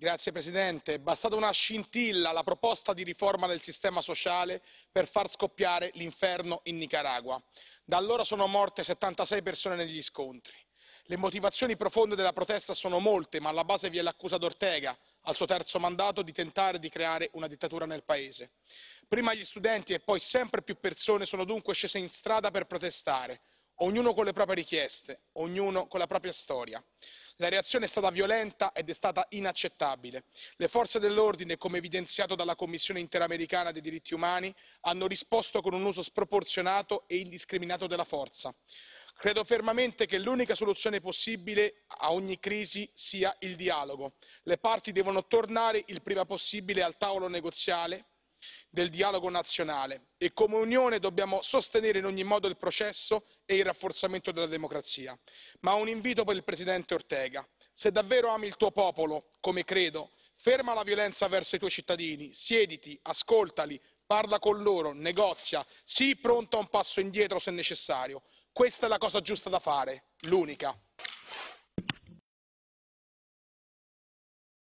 signor presidente è bastata una scintilla la proposta di riforma del sistema sociale per far scoppiare l'inferno in nicaragua da allora sono morte 76 persone negli scontri. le motivazioni profonde della protesta sono molte ma alla base vi è l'accusa ad ortega al suo terzo mandato di tentare di creare una dittatura nel paese. prima gli studenti e poi sempre più persone sono dunque scese in strada per protestare ognuno con le proprie richieste ognuno con la propria storia la reazione è stata violenta ed è stata inaccettabile le forze dell'ordine come evidenziato dalla commissione interamericana dei diritti umani hanno risposto con un uso sproporzionato e indiscriminato della forza credo fermamente che l'unica soluzione possibile a ogni crisi sia il dialogo le parti devono tornare il prima possibile al tavolo negoziale del dialogo nazionale e come unione dobbiamo sostenere in ogni modo il processo e il rafforzamento della democrazia ma ho un invito per il presidente ortega se davvero ami il tuo popolo come credo ferma la violenza verso i tuoi cittadini siediti ascoltali parla con loro negozia sii pronto a un passo indietro se necessario questa è la cosa giusta da fare l'unica.